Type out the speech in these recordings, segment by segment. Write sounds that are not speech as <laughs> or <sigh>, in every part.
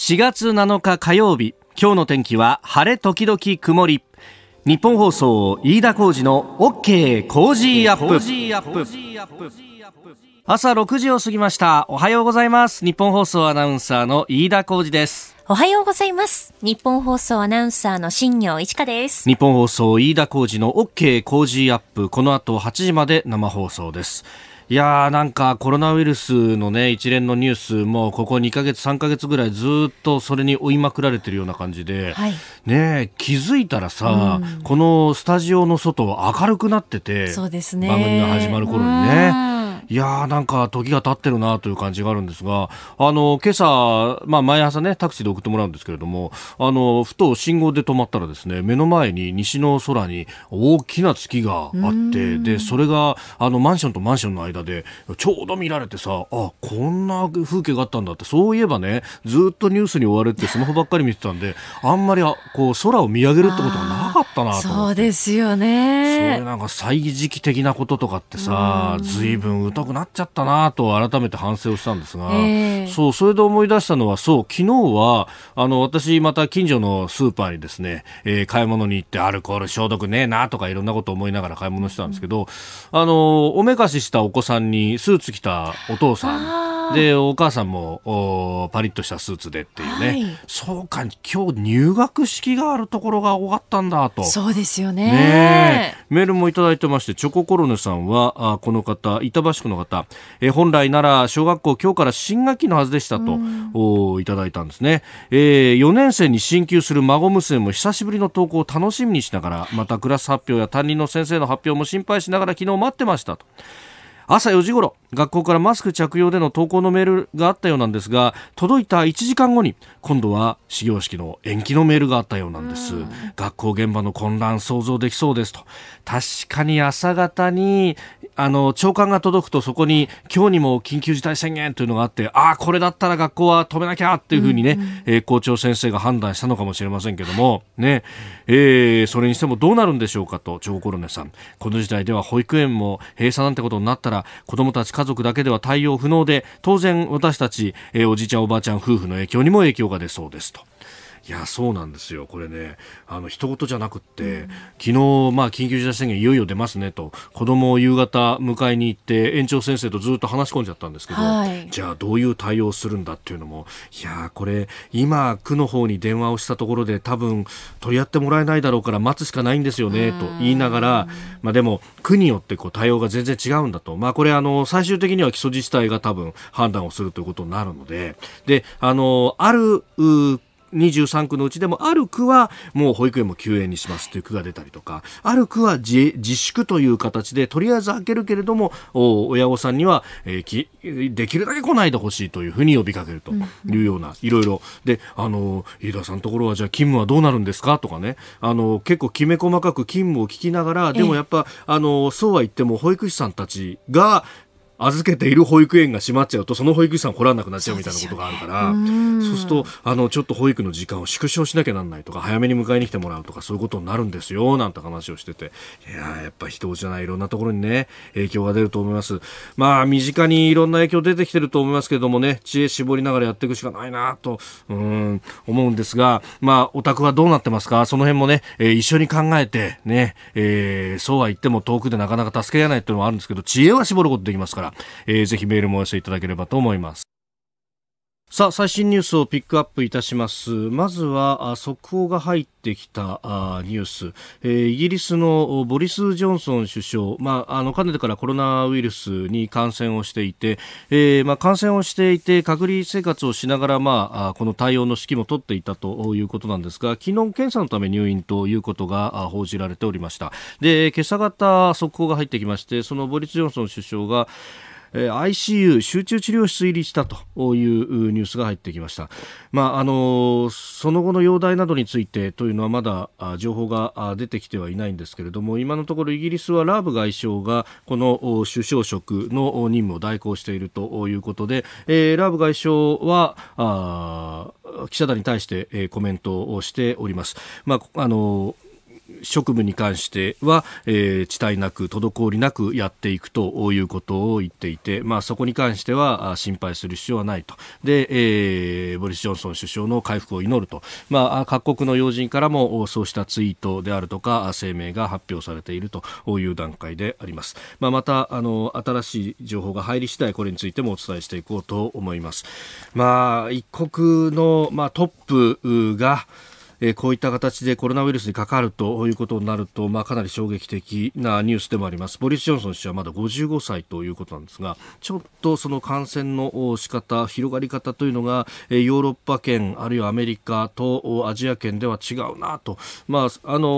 4月7日火曜日今日の天気は晴れ時々曇り日本放送飯田浩二の OK 工事アップ朝6時を過ぎましたおはようございます日本放送アナウンサーの飯田浩二ですおはようございます。日本放送アナウンサーの新業一華です。日本放送飯田浩二の OK 工事アップ。この後8時まで生放送です。いやなんかコロナウイルスのね一連のニュースもここ2か月3か月ぐらいずっとそれに追いまくられてるような感じで、はい、ね気づいたらさ、うん、このスタジオの外明るくなってて、そうですね、番組が始まる頃にね。いやーなんか時が経ってるなという感じがあるんですが、あの、今朝、まあ毎朝ね、タクシーで送ってもらうんですけれども、あの、ふと信号で止まったらですね、目の前に西の空に大きな月があって、で、それが、あの、マンションとマンションの間で、ちょうど見られてさ、あ、こんな風景があったんだって、そういえばね、ずっとニュースに追われてスマホばっかり見てたんで、あんまり、こう、空を見上げるってことはなかったなと思って。そうですよね。それいなんか、祭儀的なこととかってさ、随分疎たくなっちゃったなと改めて反省をしたんですが、えー、そうそれで思い出したのはそう昨日はあの私また近所のスーパーにですね、えー、買い物に行ってアルコール消毒ねえなとかいろんなこと思いながら買い物したんですけど、うん、あのおめかししたお子さんにスーツ着たお父さんでお母さんもパリッとしたスーツでっていうね、はい、そうか今日入学式があるところが多かったんだとそうですよね、ね、メールもいただいてましてチョココロネさんはあこの方板橋区の方、え本来なら小学校今日から新学期のはずでしたと、うん、おいただいたんですね、えー、4年生に進級する孫娘も久しぶりの登校を楽しみにしながらまたクラス発表や担任の先生の発表も心配しながら昨日待ってましたと。朝4時ごろ学校からマスク着用での投稿のメールがあったようなんですが届いた1時間後に今度は始業式の延期のメールがあったようなんです、うん、学校現場の混乱想像できそうですと確かに朝方に、あの長官が届くとそこに今日にも緊急事態宣言というのがあってああ、これだったら学校は止めなきゃっていうふうにね、うんうん、えー、校長先生が判断したのかもしれませんけども、ねえー、それにしてもどうなるんでしょうかと長コロネさんこの時代では保育園も閉鎖なんてことになったら子どもたち家族だけでは対応不能で当然私たち、えー、おじいちゃんおばあちゃん夫婦の影響にも影響が出そうですと。いやそうなんですよ、これね、あの一言じゃなくって、昨日まあ緊急事態宣言、いよいよ出ますねと、子供を夕方迎えに行って、園長先生とずっと話し込んじゃったんですけど、はい、じゃあ、どういう対応するんだっていうのも、いやこれ、今、区の方に電話をしたところで、多分取り合ってもらえないだろうから、待つしかないんですよねと言いながら、まあ、でも、区によってこう対応が全然違うんだと、まあ、これあの、最終的には基礎自治体が多分判断をするということになるので、であのある23区のうちでもある区はもう保育園も休園にしますという区が出たりとかある区は自粛という形でとりあえず開けるけれども親御さんには、えー、できるだけ来ないでほしいというふうに呼びかけるというような、いろいろであの飯田さんのところはじゃあ勤務はどうなるんですかとかねあの結構きめ細かく勤務を聞きながらでもやっぱあのそうは言っても保育士さんたちが預けている保育園が閉まっちゃうとその保育士さん来らんなくなっちゃうみたいなことがあるからそうするとあのちょっと保育の時間を縮小しなきゃなんないとか早めに迎えに来てもらうとかそういうことになるんですよなんて話をしてていややっぱ人じゃないいろんなところにね影響が出ると思いますまあ身近にいろんな影響出てきてると思いますけどもね知恵絞りながらやっていくしかないなとうん思うんですがまあお宅はどうなってますかその辺もね、えー、一緒に考えてね、えー、そうは言っても遠くでなかなか助けられないっていうのもあるんですけど知恵は絞ることできますからら、えー、ぜひメールもお寄せいただければと思います。さあ最新ニュースをピックアップいたしますまずは速報が入ってきたニュース、イギリスのボリス・ジョンソン首相、まあ、あのかねてからコロナウイルスに感染をしていて、えーまあ、感染をしていて隔離生活をしながら、まあ、この対応の指揮も取っていたということなんですが昨日検査のため入院ということが報じられておりましたで今朝方速報が入ってきましてそのボリス・ジョンソン首相が ICU 集中治療室入りしたというニュースが入ってきました、まああのその後の容体などについてというのはまだ情報が出てきてはいないんですけれども今のところイギリスはラーブ外相がこの首相職の任務を代行しているということで、えー、ラーブ外相はあ記者団に対して、コメントをしております。まああのー職務に関しては、えー、遅滞なく、滞りなくやっていくということを言っていて、まあ、そこに関しては心配する必要はないと。で、えー、ボリス・ジョンソン首相の回復を祈ると。まあ、各国の要人からもそうしたツイートであるとか、声明が発表されているという段階であります。まあ、また、あの、新しい情報が入り次第、これについてもお伝えしていこうと思います。まあ、一国の、まあ、トップが、えー、こういった形でコロナウイルスにかかるということになると、まあ、かなり衝撃的なニュースでもありますボリス・ジョンソン氏はまだ55歳ということなんですがちょっとその感染の仕方広がり方というのが、えー、ヨーロッパ圏あるいはアメリカとアジア圏では違うなと、まああの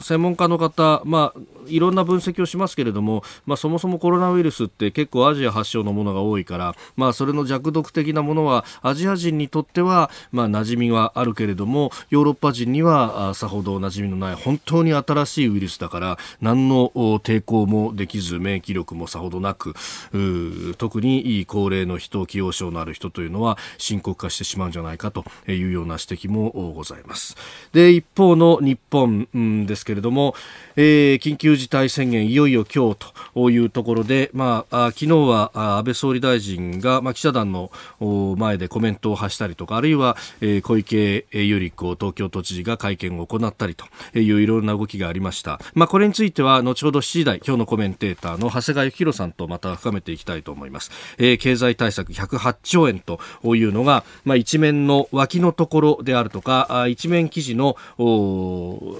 ー、専門家の方、まあ、いろんな分析をしますけれども、まあ、そもそもコロナウイルスって結構アジア発祥のものが多いから、まあ、それの弱毒的なものはアジア人にとっては、まあ、馴染みはあるけれどもヨーロッパ人にはあさほど馴染みのない本当に新しいウイルスだから何の抵抗もできず免疫力もさほどなくう特にいい高齢の人既往症のある人というのは深刻化してしまうんじゃないかというような指摘もございますで一方の日本、うん、ですけれども、えー、緊急事態宣言いよいよ今日というところで、まあ、あ昨日は安倍総理大臣が、まあ、記者団の前でコメントを発したりとかあるいは、えー、小池百合後東京都知事が会見を行ったりといういろいろな動きがありました、まあ、これについては後ほど7時台今日のコメンテーターの長谷川幸宏さんとまた深めていきたいと思います、えー、経済対策108兆円というのが、まあ、一面の脇のところであるとか一面記事の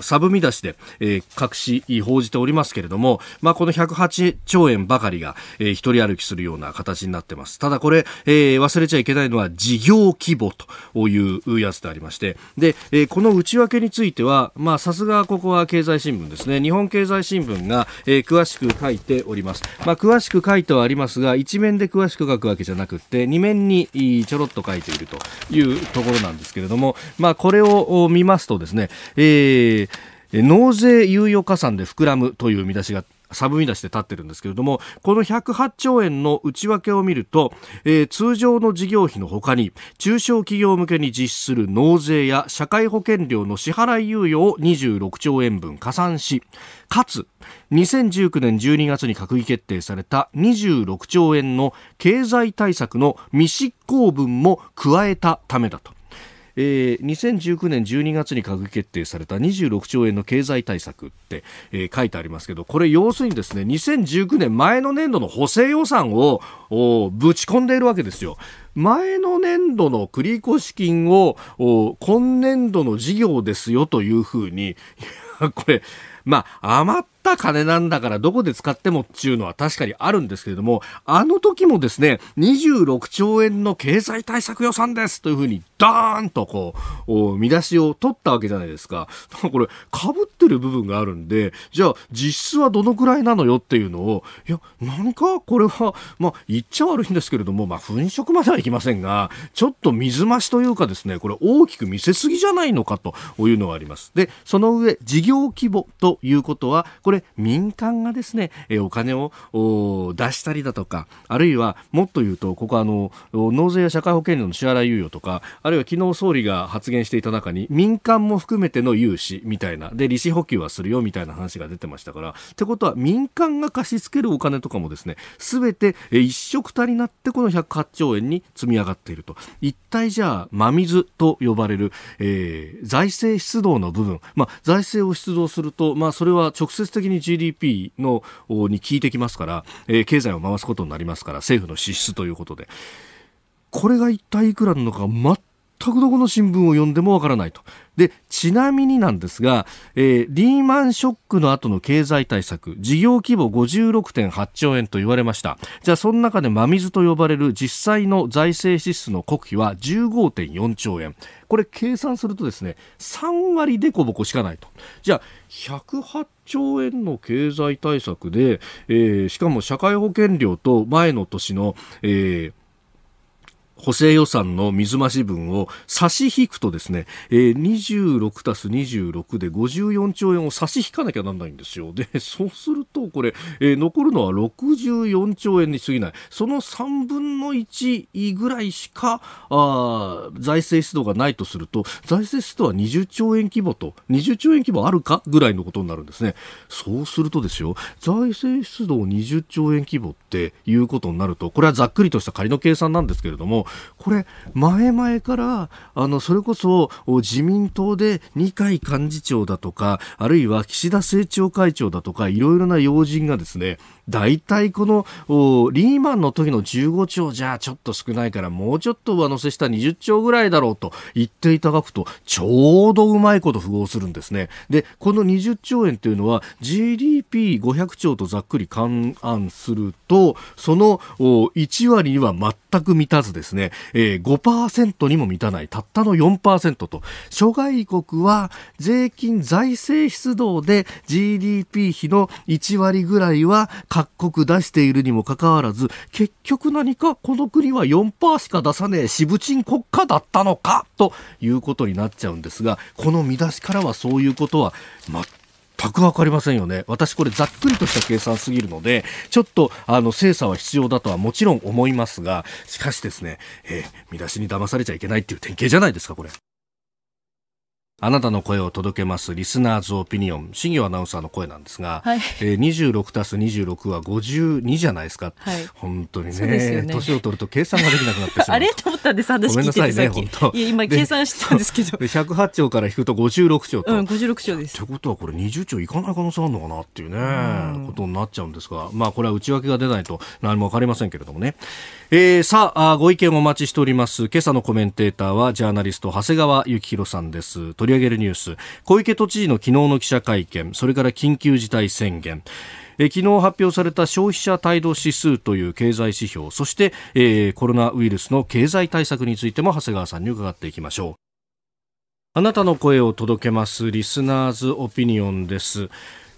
サブ見出しで、えー、隠し報じておりますけれども、まあ、この108兆円ばかりが、えー、一人歩きするような形になってますただこれ、えー、忘れちゃいけないのは事業規模というやつでありましてでで、えー、この内訳については、まあ、さすがここは経済新聞ですね。日本経済新聞が、えー、詳しく書いております。まあ、詳しく書いてはありますが、一面で詳しく書くわけじゃなくて、二面にちょろっと書いているというところなんですけれども、まあ、これを見ますとですね、えー納税猶予加算で膨らむという見出しがサブ見出しで立ってるんですけれども、この108兆円の内訳を見ると、えー、通常の事業費の他に、中小企業向けに実施する納税や社会保険料の支払い猶予を26兆円分加算し、かつ、2019年12月に閣議決定された26兆円の経済対策の未執行分も加えたためだと。えー、2019年12月に閣議決定された26兆円の経済対策って、えー、書いてありますけど、これ要するにですね、2019年前の年度の補正予算をぶち込んでいるわけですよ。前の年度の繰越金を今年度の事業ですよというふうに、<laughs> これ、まあ、余った金なんだからどこで使ってもっていうのは確かにあるんですけれども、あの時もですね、26兆円の経済対策予算ですというふうに、ダーンとこう、見出しを取ったわけじゃないですか。だからこれ、被ってる部分があるんで、じゃあ実質はどのくらいなのよっていうのを、いや、何かこれは、まあ、言っちゃ悪いんですけれども、まあ、粉飾まではいきませんが、ちょっと水増しというかですね、これ大きく見せすぎじゃないのかというのがあります。で、その上、事業規模ということは、これ民間がですね、えお金を出したりだとか、あるいはもっと言うと、ここあの、納税や社会保険料の支払い猶予とか、あるいは昨日総理が発言していた中に、民間も含めての融資みたいな、で、利子補給はするよみたいな話が出てましたから、ってことは民間が貸し付けるお金とかもですね、すべて一色足になってこの108兆円に積み上がっていると。一体じゃあ、真水と呼ばれる、えー、財政出動の部分、まあ、財政を出動すると、まあ、それは直接的にに GDP のに効いてきますから、えー、経済を回すことになりますから政府の支出ということでこれが一体いくらなのか全全くどこの新聞を読んでもわからないと。で、ちなみになんですが、えー、リーマンショックの後の経済対策、事業規模56.8兆円と言われました。じゃあ、その中で真水と呼ばれる実際の財政支出の国費は15.4兆円。これ計算するとですね、3割でこぼこしかないと。じゃあ、108兆円の経済対策で、えー、しかも社会保険料と前の年の、えー補正予算の水増し分を差し引くとですね、え26たす26で54兆円を差し引かなきゃなんないんですよ。で、そうするとこれ、え残るのは64兆円に過ぎない。その3分の1ぐらいしか、あ財政出動がないとすると、財政出動は20兆円規模と、20兆円規模あるかぐらいのことになるんですね。そうするとですよ、財政出動20兆円規模っていうことになると、これはざっくりとした仮の計算なんですけれども、これ、前々から、あの、それこそ自民党で二階幹事長だとか、あるいは岸田政調会長だとか、いろいろな要人がですね、大体このリーマンの時の15兆じゃちょっと少ないからもうちょっと上乗せした20兆ぐらいだろうと言っていただくとちょうどうまいこと符合するんですね。で、この20兆円というのは GDP500 兆とざっくり勘案するとその1割には全く満たずですね、えー、5%にも満たないたったの4%と諸外国は税金財政出動で GDP 比の1割ぐらいは還各国出しているにもかかわらず、結局何かこの国は4%しか出さねえチン国家だったのかということになっちゃうんですが、この見出しからはそういうことは全く分かりませんよね。私これざっくりとした計算すぎるので、ちょっとあの精査は必要だとはもちろん思いますが、しかしですね、えー、見出しに騙されちゃいけないっていう典型じゃないですか、これ。あなたの声を届けますリスナーズオピニオン新庄アナウンサーの声なんですが、はいえー、26たす26は52じゃないですか、はい、本当にね年、を取ると計算ができなくなってしまうあれと思ったんです話ごめんなさいね本当いや今計算してたんですけど108兆から引くと56兆と、うん、56兆ですってことはこれ20兆いかない可能性あるのかなっていうね、うことになっちゃうんですがまあこれは内訳が出ないと何も分かりませんけれどもね、えー、さあご意見お待ちしております今朝のコメンテーターはジャーナリスト長谷川幸宏さんですり上げるニュース小池都知事の昨日の記者会見それから緊急事態宣言え昨日発表された消費者態度指数という経済指標そして、えー、コロナウイルスの経済対策についても長谷川さんに伺っていきましょうあなたの声を届けますリスナーズオピニオンです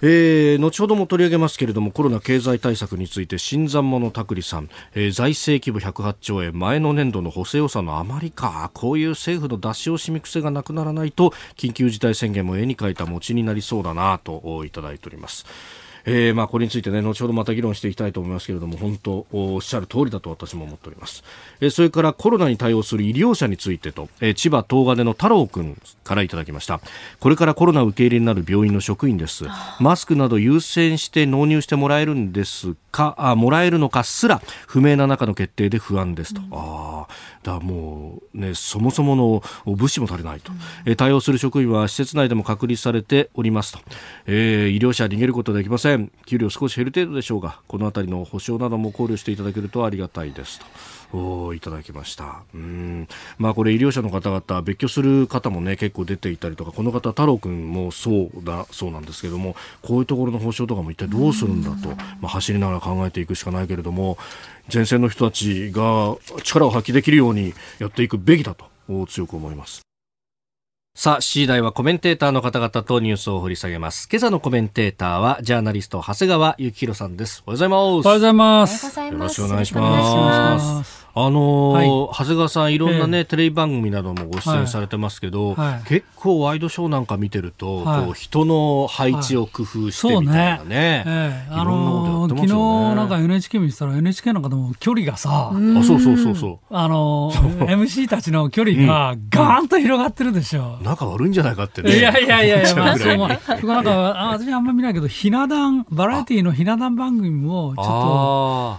えー、後ほども取り上げますけれどもコロナ経済対策について新参者拓里さん、えー、財政規模108兆円前の年度の補正予算の余りかこういう政府の出し惜しみ癖がなくならないと緊急事態宣言も絵に描いた餅になりそうだなといただいております。えー、まあこれについてね後ほどまた議論していきたいと思いますけれども本当おっしゃる通りだと私も思っております、えー、それからコロナに対応する医療者についてと、えー、千葉東金の太郎君からいただきましたこれからコロナ受け入れになる病院の職員ですマスクなど優先して納入してもらえるんですかあもらえるのかすら不明な中の決定で不安ですと、うん、あだもうねそもそもの物資も足りないと、え、うん、対応する職員は施設内でも隔離されておりますと、えー、医療者逃げることできませんん給料少し減る程度でしょうがこの辺りの保証なども考慮していただけるとありがたいですといただきましたうんまあこれ医療者の方々別居する方もね結構出ていたりとかこの方太郎君もそうだそうなんですけどもこういうところの保証とかも一体どうするんだと、まあ、走りながら考えていくしかないけれども前線の人たちが力を発揮できるようにやっていくべきだと強く思います。さあ、次第はコメンテーターの方々とニュースを掘り下げます。今朝のコメンテーターは、ジャーナリスト、長谷川幸宏さんです。おはようございます。おはようございます。よろしくお願いします。あのーはい、長谷川さん、いろんなね、えー、テレビ番組などもご出演されてますけど、はい結構ワイドショーなんか見てると、こう人の配置を工夫してみたいなね。ねのー、昨日なんか NHK 見てたら NHK なんかでも距離がさ、あそうそうそうそう。あのー、MC たちの距離ががーんと広がってるでしょ。うん、仲悪いんじゃないかってね。いやいやいやいや、まあ、なんか私あんま見ないけど、ひな壇、バラエティーのひな壇番組もちょっ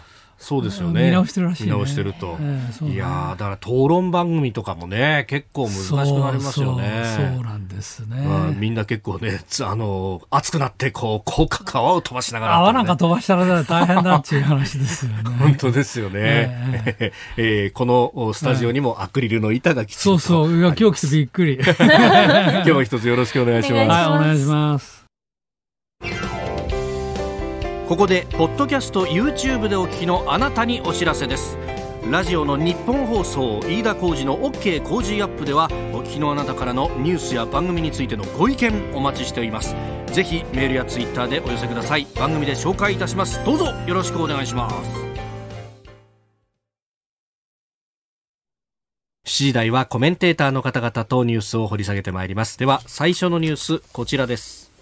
と。そうですよね見直してるらしい、ね、見直してると、えーね、いやだから討論番組とかもね結構難しくなりますよねそうなんですね、まあ、みんな結構ねあの熱くなってこう口角泡を飛ばしながら、ね、泡なんか飛ばしたら大変だっていう話ですよね <laughs> 本当ですよね、えー、<laughs> えー、このスタジオにもアクリルの板がきついそうそう今日来てびっくり <laughs> 今日も一つよろしくお願いします、はい、お願いしますここでポッドキャスト YouTube でお聞きのあなたにお知らせですラジオの日本放送飯田浩司の OK 工事アップではお聞きのあなたからのニュースや番組についてのご意見お待ちしておりますぜひメールやツイッターでお寄せください番組で紹介いたしますどうぞよろしくお願いします7時台はコメンテーターの方々とニュースを掘り下げてまいりますでは最初のニュースこちらです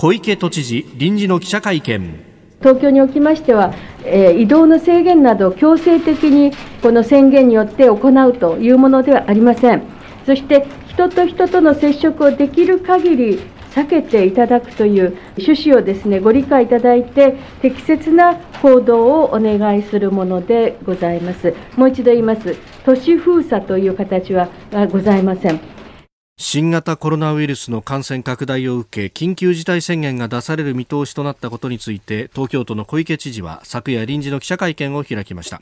小池都知事臨時の記者会見東京におきましては、え移動の制限など強制的にこの宣言によって行うというものではありませんそして人と人との接触をできる限り避けていただくという趣旨をですねご理解いただいて適切な行動をお願いするものでございますもう一度言います都市封鎖という形はございません新型コロナウイルスの感染拡大を受け緊急事態宣言が出される見通しとなったことについて東京都の小池知事は昨夜臨時の記者会見を開きました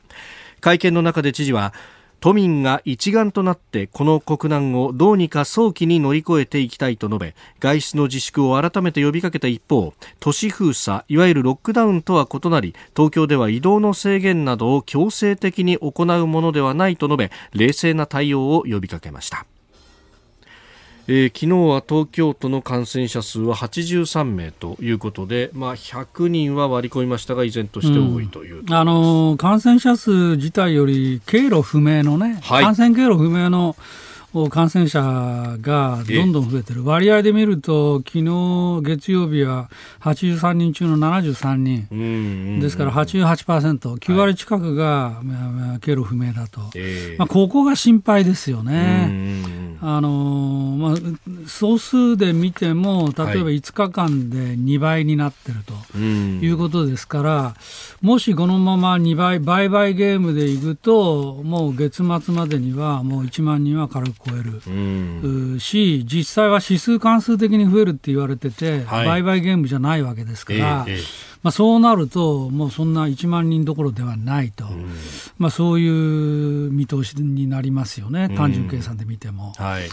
会見の中で知事は都民が一丸となってこの国難をどうにか早期に乗り越えていきたいと述べ外出の自粛を改めて呼びかけた一方都市封鎖いわゆるロックダウンとは異なり東京では移動の制限などを強制的に行うものではないと述べ冷静な対応を呼びかけましたえー、昨日は東京都の感染者数は83名ということで、まあ、100人は割り込みましたが依然として多いという、うん、あの感染者数自体より経路不明のね、はい、感染経路不明の感染者がどんどん増えてる、割合で見ると、昨日月曜日は83人中の73人、ですから88%、9割近くが、はい、経路不明だと、えー、まあ、ここが心配ですよね。あのまあ、総数で見ても、例えば5日間で2倍になってるということですから、もしこのまま2倍、倍々ゲームでいくと、もう月末までにはもう1万人は軽く超える、うん、し、実際は指数関数的に増えるって言われてて、はい、売買ゲームじゃないわけですから、えーえー、まあ、そうなると、もうそんな1万人どころではないと、うん、まあ、そういう見通しになりますよね、単純計算で見ても。はい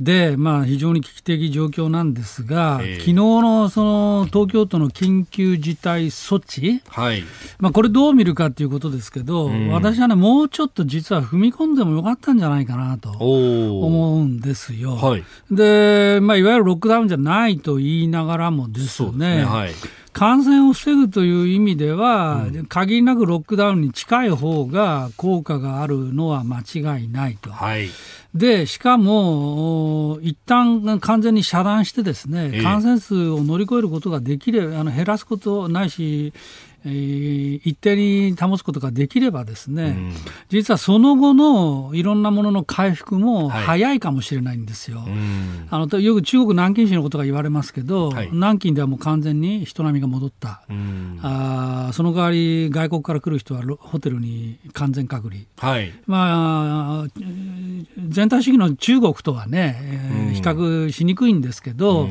で、まあ、非常に危機的状況なんですが、えー、昨日のその東京都の緊急事態措置、はいまあ、これどう見るかということですけど、うん、私はね、もうちょっと実は踏み込んでもよかったんじゃないかなと思うんですよ。はいでまあ、いわゆるロックダウンじゃないと言いながらもですね。そうですねはい感染を防ぐという意味では、うん、限りなくロックダウンに近い方が効果があるのは間違いないと。はい、で、しかも、一旦完全に遮断してですね、感染数を乗り越えることができれば、あの減らすことないし、えー、一定に保つことができればですね、うん、実はその後のいろんなものの回復も早いかもしれないんですよ。はいあのよく中国南京市のことが言われますけど、はい、南京ではもう完全に人波が戻った、うん、あその代わり外国から来る人はホテルに完全隔離、はい、まあ、全体主義の中国とはね、えー、比較しにくいんですけど、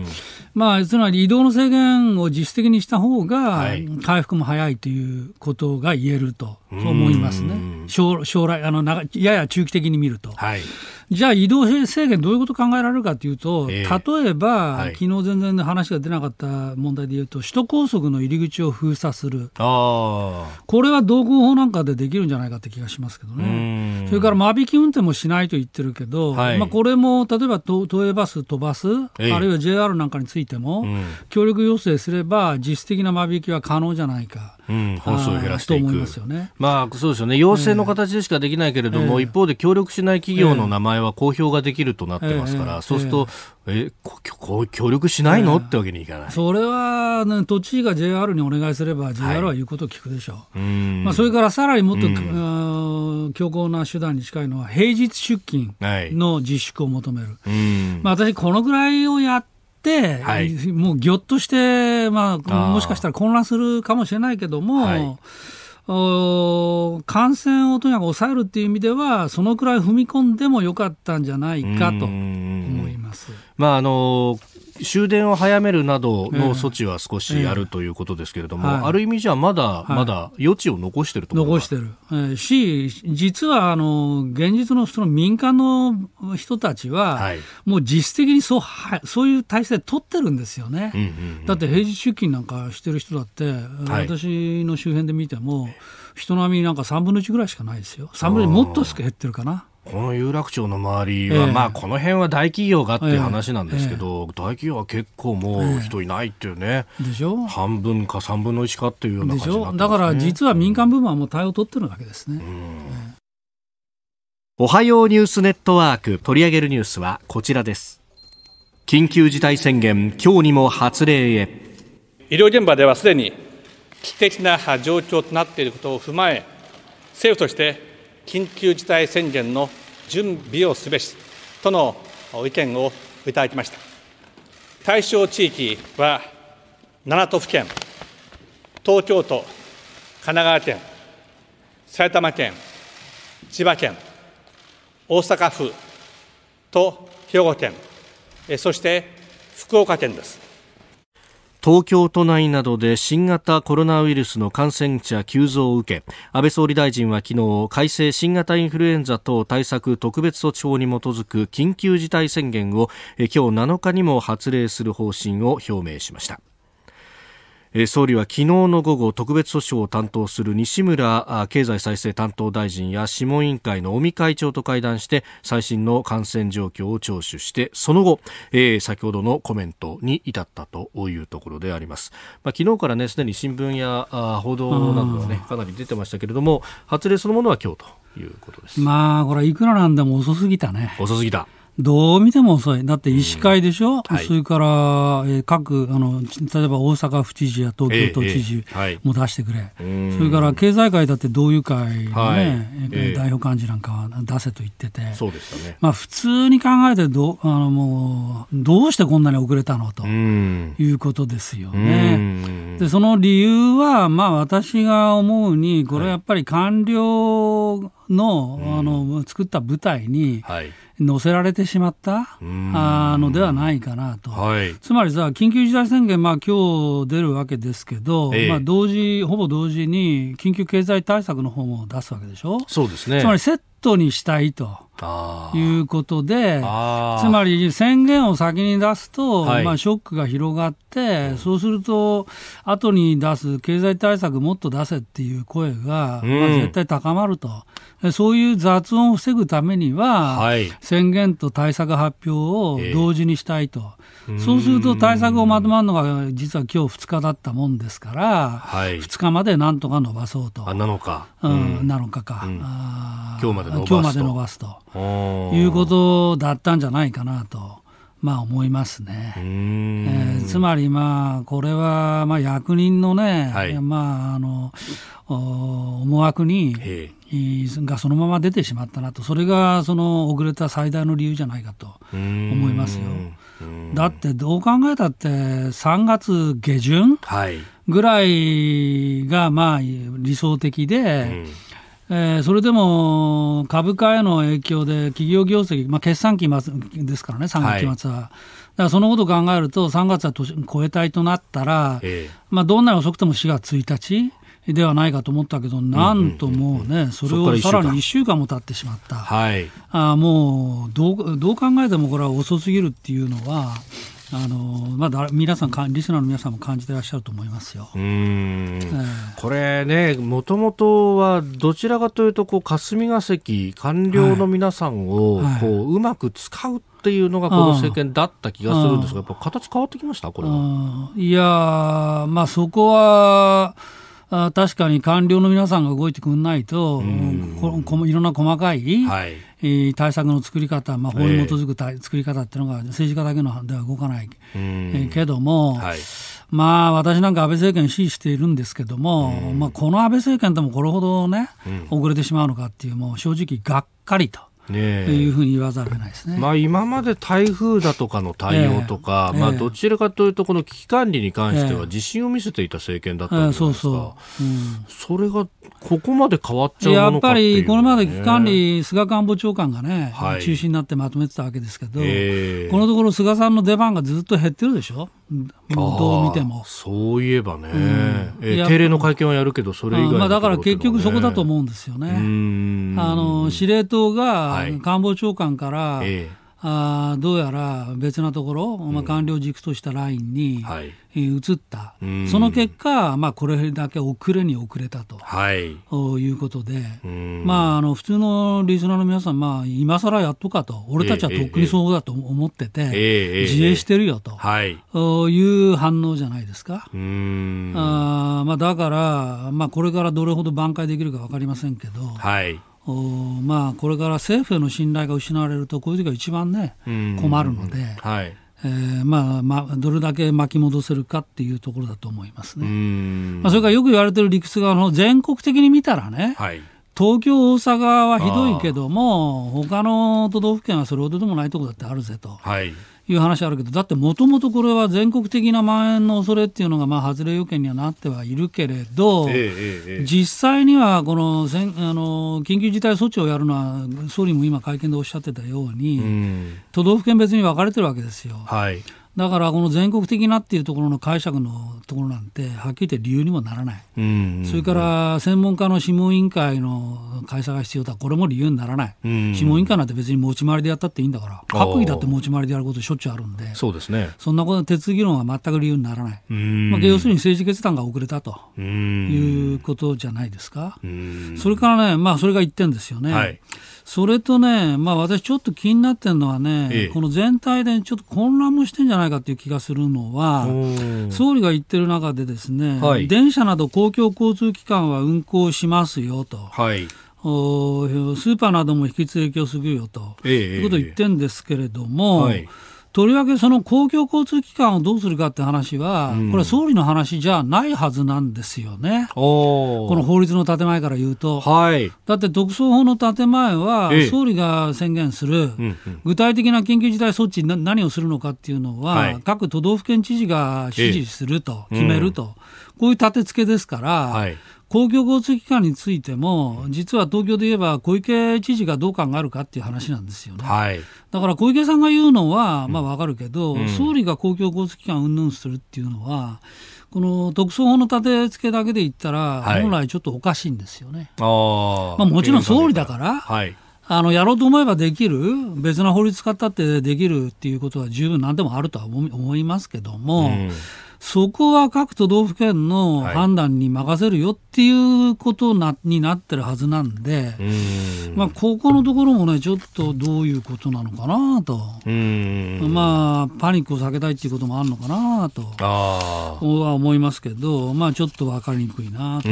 まあ、つまり移動の制限を自主的にした方が回復も早い。早いということが言えると思いますね。将来あの長、やや中期的に見ると、はい、じゃあ、移動制限、どういうこと考えられるかというと、えー、例えば、はい、昨日全然話が出なかった問題でいうと、首都高速の入り口を封鎖する、あこれは道交法なんかでできるんじゃないかって気がしますけどね、それから間引き運転もしないと言ってるけど、はい、まあ、これも例えば都営バス、飛ばす、えー、あるいは JR なんかについても、うん、協力要請すれば、実質的な間引きは可能じゃないか、うん、本数を減らしていくと思いますよね。まあ、そうですよね要請の形でしかできないけれども、一方で協力しない企業の名前は公表ができるとなってますから、そうすると、えこ協力しないの、ってわけにいかないそれは、ね、都知事が JR にお願いすれば、JR は言うことを聞くでしょう、はい、まあ、それからさらにもっと、強硬な手段に近いのは、平日出勤の自粛を求める、はい、まあ、私、このぐらいをやっ、はい、もうぎょっとして、まあ、もしかしたら混乱するかもしれないけども、はい感染をとにかく抑えるっていう意味では、そのくらい踏み込んでもよかったんじゃないかと思います。まああの終電を早めるなどの措置は少しやるということですけれども、えーはい、ある意味じゃまだ、まだ余地を残してると残してる、えー、し、実はあの現実のその民間の人たちは、はい、もう実質的にそうはそういう体制取ってるんですよね、うんうんうん、だって平日出勤なんかしてる人だって、はい、私の周辺で見ても、人並みなんか3分の1ぐらいしかないですよ、3分の1もっと減ってるかな。この有楽町の周りは、えー、まあこの辺は大企業がっていう話なんですけど、えーえー、大企業は結構もう人いないっていうね、でしょ半分か3分の1かっていうような感じになって、ね、だから実は民間部門はもう対応取ってるわけですね、おはようニュースネットワーク取り上げるニュースはこちらです緊急事態宣言今日にも発令へ医療現場ではすでに危機的な状況となっていることを踏まえ政府として緊急事態宣言の準備をすべしとの意見をいただきました。対象地域は7都府県、東京都、神奈川県、埼玉県、千葉県、大阪府と兵庫県、そして福岡県です。東京都内などで新型コロナウイルスの感染者急増を受け安倍総理大臣は昨日改正新型インフルエンザ等対策特別措置法に基づく緊急事態宣言を今日7日にも発令する方針を表明しました総理は昨日の午後特別訴訟を担当する西村経済再生担当大臣や諮問委員会の尾身会長と会談して最新の感染状況を聴取してその後、えー、先ほどのコメントに至ったというところであります、まあ、昨日からねすでに新聞や報道などがねかなり出てましたけれども発令そのものは今日ということですまあこれいくらなんでも遅すぎたね遅すぎたどう見ても遅い。だって医師会でしょ、うんはい、それから、えー、各あの、例えば大阪府知事や東京都知事も出してくれ、えーはい、それから経済界だって同友会のね、はい、代表幹事なんかは出せと言ってて、そうでしたねまあ、普通に考えてどあのもう、どうしてこんなに遅れたのということですよね。でその理由は、まあ、私が思うに、これやっぱり官僚、の,、あの作った舞台に載せられてしまった、あのではないかなと、はい、つまりさ、緊急事態宣言、まあ今日出るわけですけど、ええ、まあ、同時ほぼ同時に緊急経済対策の方も出すわけでしょ、そうですねつまりセットにしたいと。いうことで、つまり宣言を先に出すと、はい、まあ、ショックが広がって、そうすると、後に出す経済対策もっと出せっていう声が、うん、絶対高まると、うそういう雑音を防ぐためには、はい、宣言と対策発表を同時にしたいと、えー、そうすると対策をまとまるのが、実は今日2日だったもんですから、はい、2日までなんとか伸ばそうと。あなのか、うん、うん、なのかか、うん、今日まで今日まで伸ばすということだったんじゃないかなと。まあ思いますね、えー、つまり、まあ、これはまあ役人のね、はい、まあ、あの思惑にがそのまま出てしまったなと、それがその遅れた最大の理由じゃないかと思いますよ。だってどう考えたって3月下旬ぐらいがまあ理想的で、うんえー、それでも株価への影響で企業業績、まあ、決算期末ですからね、3月末は。はい、だからそのことを考えると、3月は年超えたいとなったら、えー、まあ、どんなに遅くても4月1日ではないかと思ったけど、なんともうね、それをさらに1週間も経ってしまった、はい、あもうどうどう考えてもこれは遅すぎるっていうのは、あのまあ、皆さんリスナーの皆さんも感じてらっしゃると思いますよ、えー、これね、もともとはどちらかというとこう、霞が関、官僚の皆さんを、はい、こううまく使うっていうのがこの政権だった気がするんですが、やっぱ形変わってきました、これは。いやまあ、そこはあ確かに官僚の皆さんが動いてくれないと、いろんな細かい、はいえ対策の作り方、まあ、法に基づく、えー、作り方っていうのが政治家だけのでは動かない、えけども、はい、まあ、私なんか安倍政権支持しているんですけども、まあ、この安倍政権でもこれほどね、遅れてしまうのかっていう、もう正直がっかりと。というふうに言わざるを得ないですね、まあ、今まで台風だとかの対応とか、まあ、どちらかというとこの危機管理に関しては自信を見せていた政権だったんですが、それがここまで変わっちゃうやっぱりこれまで危機管理菅官房長官がね、中心になってまとめてたわけですけど、このところ菅さんの出番がずっと減ってるでしょ。どう見てもそういえばね、うん、え定例の会見はやるけど、それ以外、ね、まあ、だから結局、そこだと思うんですよね、あの司令塔が官房長官から、ええ、あどうやら別なところ、まあ、官僚軸としたラインに、はいえー、移った、その結果、まあ、これだけ遅れに遅れたと、はい、いうことで、まあ、あの普通のリスナーの皆さん、まあ、今更やっとかと、俺たちはとっくにそうだと思ってて、自衛してるよと、い、いう反応じゃないですか。あまあ、だから、まあ、これからどれほど挽回できるか分かりませんけど。はいまあ、これから政府への信頼が失われるとこういう時が一番、ね、困るので。はいえーまあまあ、どれだけ巻き戻せるかっていうところだと思いますね。まあ、それからよく言われてる理屈があの全国的に見たらね、はい、東京、大阪はひどいけども他の都道府県はそれほどでもないところだってあるぜと、はい、いう話あるけどだってもともとこれは全国的な蔓延の恐れっていうのがまあ外れ要件にはなってはいるけれど、ええ、実際にはこのせんあの緊急事態措置をやるのは総理も今会見でおっしゃってたように、うん、都道府県別に分かれてるわけですよ。はいだからこの全国的なっていうところの解釈のところなんて、はっきり言って理由にもならない、うんうんうん、それから専門家の諮問委員会の開催が必要だ、これも理由にならない、うんうん、諮問委員会なんて別に持ち回りでやったっていいんだから、閣議だって持ち回りでやることしょっちゅうあるんで、そうですね、そんなこと、鉄議論は全く理由にならない、うん、まあ、要するに政治決断が遅れたということじゃないですか、うん、それからね、まあ、それが一点ですよね。はいそれとね、まあ、私、ちょっと気になってるのはね、ええ、この全体でちょっと混乱もしてんじゃないかという気がするのは、総理が言ってる中で、ですね、はい、電車など公共交通機関は運行しますよと。はいおスーパーなども引き続きをするよと、ええ、いうことを言ってるんですけれども、はいとりわけその公共交通機関をどうするかって話は、これは総理の話じゃないはずなんですよね、この法律の建前から言うと、はい、だって特措法の建前は、総理が宣言する、具体的な緊急事態措置な、何をするのかっていうのは、はい、各都道府県知事が指示すると、決めると、うん、こういう立て付けですから。はい公共交通機関についても、実は東京で言えば小池知事がどう考えるかっていう話なんですよね。はい、だから小池さんが言うのは、まあわかるけど、うん、総理が公共交通機関うんぬんするっていうのは、この特措法の立て付けだけで言ったら、本来ちょっとおかしいんですよね。あまあ、もちろん総理だから、はい、あのやろうと思えばできる、別な法律使ったってできるっていうことは十分なんでもあるとは思いますけども、うんそこは各都道府県の判断に任せるよっていうことな、はい、になってるはずなんで、んまあ、ここのところもね、ちょっとどういうことなのかなと、まあ、パニックを避けたいっていうこともあるのかなとは思いますけど、まあ、ちょっと分かりにくいなと。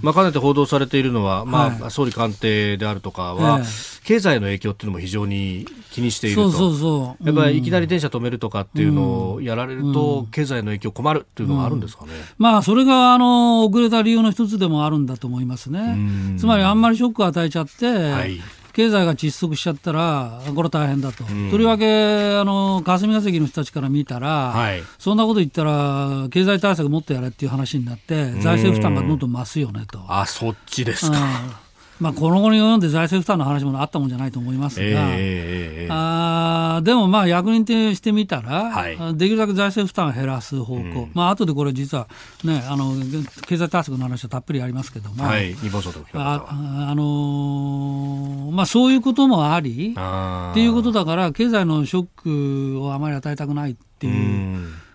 まあ、かねて報道されているのは、まあ、総理官邸であるとかは、ええ経済の影響っていうのも非常に気にしているとそうそうやっぱりいきなり電車止めるとかっていうのをやられると、経済の影響困るっていうのはあるんですかね、まあ、それがあの遅れた理由の一つでもあるんだと思いますね。つまりあんまりショックを与えちゃって、はい経済が窒息しちゃったら、これ大変だと、うん、とりわけあの霞が関の人たちから見たら、はい、そんなこと言ったら、経済対策もっとやれっていう話になって、財政負担がどんどん増すよねと。あそっちですか、まあ、この後に及んで財政負担の話もあったもんじゃないと思いますが、えー、あでもまあ役人としてみたら、はい、できるだけ財政負担を減らす方向、うん、まあ後でこれ、実は、ね、あの経済対策の話はたっぷりありますけども、はい、ああのまあ、そういうこともありっていうことだから、経済のショックをあまり与えたくないっていう。う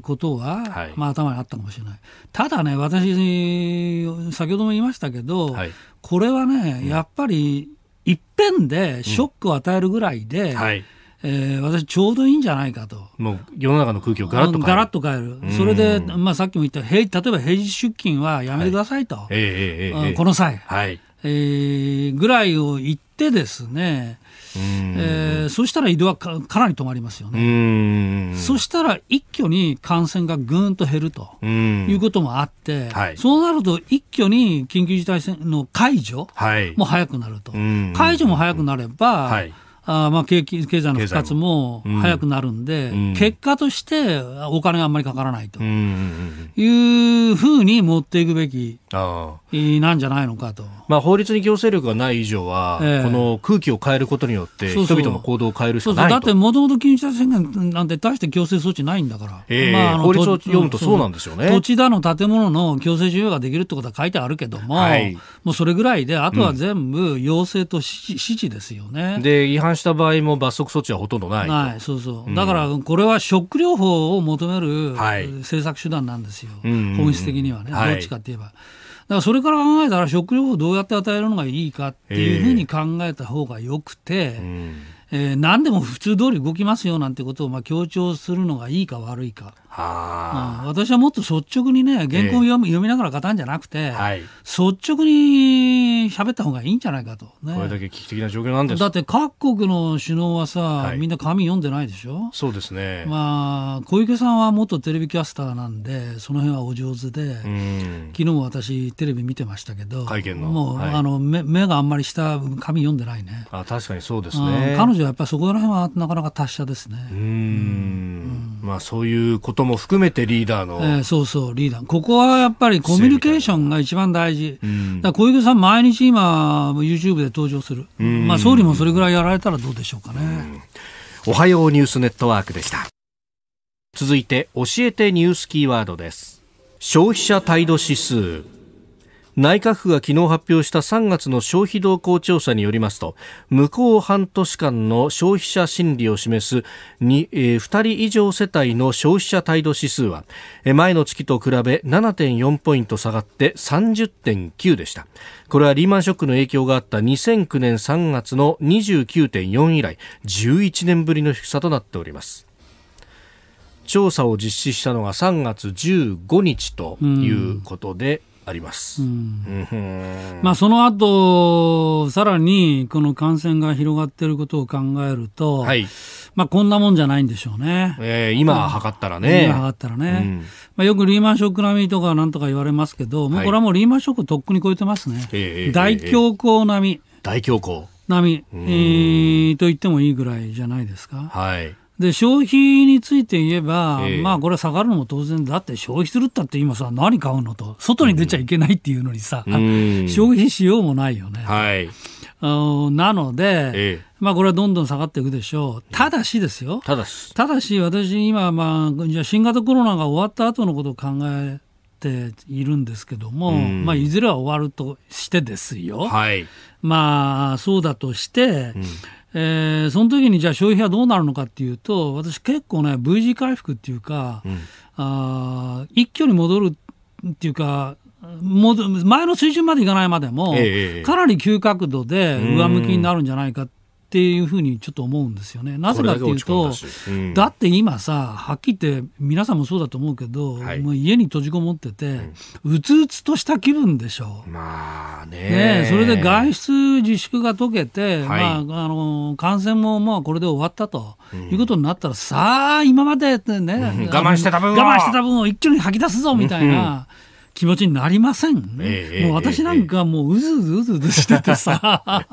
ことは、はい、まあ、頭にあったかもしれない、ただね、私、先ほども言いましたけど、はい、これはね、うん、やっぱりいっぺんでショックを与えるぐらいで、うんはい、えー、私、ちょうどいいんじゃないかと。もう世の中の空気をガラッと変える。ガラッと変える。それで、まあ、さっきも言った平、例えば平日出勤はやめてくださいと、はいえーえーえー、この際、はいえー、ぐらいを言ってですね、えー、そしたら移動はかなり止まりますよね。そしたら一挙に感染がぐんと減るということもあって、はい、そうなると一挙に緊急事態宣の解除も早くなると。解除も早くなれば、はいあまあ経経済の復活も早くなるんで、うん、結果としてお金があんまりかからないというふうに持っていくべきなんじゃないのかと、まあ、法律に行政力がない以上は、えー、この空気を変えることによって人々の行動を変えるしかないだってもともと緊急事態宣言なんて大して強制措置ないんだから、えー、まあ、法律を読むとそうなんですよね土地だの建物の強制収容ができるってことは書いてあるけども、はい、もうそれぐらいであとは全部要請と指示ですよね、うん、で違反した場合も罰則措置はほとんどないないそうそう、だからこれはショック療法を求める政策手段なんですよ、はい、本質的にはね、どっちかって言えば。からそれから考えたら食料をどうやって与えるのがいいかっていうふうに考えた方がよくて、えーうんえー、何でも普通通り動きますよなんてことをまあ強調するのがいいか悪いか。あ、私はもっと率直にね、原稿を読,、読みながら語るんじゃなくて、はい、率直に喋った方がいいんじゃないかと、ね、これだけ危機的な状況なんですだって各国の首脳はさ、はい、みんな紙読んでないでしょ、そうですね、まあ、小池さんは元テレビキャスターなんで、その辺はお上手で、昨日私、テレビ見てましたけど、会見のもう、はい、あの目目があんまり下、紙読んでないね。あ確かにそうですね、彼女はやっぱりそこら辺はなかなか達者ですね。うん、うん、まあ、そういうことも含めてリーダーの、えー、そうそう、リーダー、ここはやっぱりコミュニケーションが一番大事、だ小池さん、毎日今、YouTube で登場する、まあ、総理もそれぐらいやられたらどうでしょうかね。おはようニュースネットワークでした続いて教えてニュースキーワードです消費者態度指数内閣府が昨日発表した3月の消費動向調査によりますと向こう半年間の消費者心理を示す 2,、えー、2人以上世帯の消費者態度指数は前の月と比べ7.4ポイント下がって30.9でしたこれはリーマンショックの影響があった2009年3月の29.4以来11年ぶりの低さとなっております調査を実施したのが3月15日ということで、あります。うん、まあ、その後、さらに、この感染が広がっていることを考えると、はい、まあ、こんなもんじゃないんでしょうね。えー、今測ったらね。今測ったらね。うん、まあ、よくリーマンショック並みとかなんとか言われますけど、はい、もうこれはもうリーマンショックとっくに超えてますね。えー、大恐慌並み。大恐慌。並み、えー、と言ってもいいぐらいじゃないですか。はい。で消費について言えば、えー、まあこれ下がるのも当然だって消費するったって今さ何買うのと外に出ちゃいけないっていうのにさ、うん、消費しようもないよね。はい、なので、えまあこれはどんどん下がっていくでしょう。ただしですよ。ただし。ただし、私今、まあ、じゃ新型コロナが終わった後のことを考えているんですけども、まあいずれは終わるとしてですよ。はい。まあ、そうだとして、うんえー、その時にじゃあ消費はどうなるのかっていうと、私結構ね、V 字回復っていうか、うん、あ一挙に戻るっていうか、も前の水準までいかないまでも、かなり急角度で上向きになるんじゃないかっっていうふうにちょっと思うんですよね。なぜかっていうと、だうん、だって今さ、はっきり言って皆さんもそうだと思うけど、はい、もう家に閉じこもってて、うん、うつうつとした気分でしょ。まあねね。それで外出自粛が解けて、はい、まあ、あの、感染もまあこれで終わったと、うん、いうことになったら、さあ、今までね、我慢してた分を。我慢してた分を一気に吐き出すぞみたいな。気持ちになりません、えー、もう私なんかもううずうずうずうずしててさ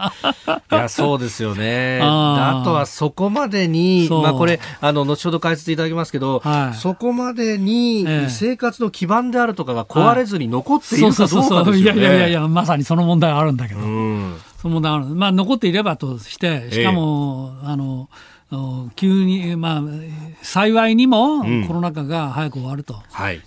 いやそうですよねあとはそこまでに、まあ、これあの後ほど解説いただきますけど、はい、そこまでに生活の基盤であるとかが壊れずに残っているかどうかですよね、はい、いやいやいやまさにその問題があるんだけど、うん、その問題ある、まあ、残っていればとしてしかも、えー、あの急に、まあ、幸いにもコロナ禍が早く終わると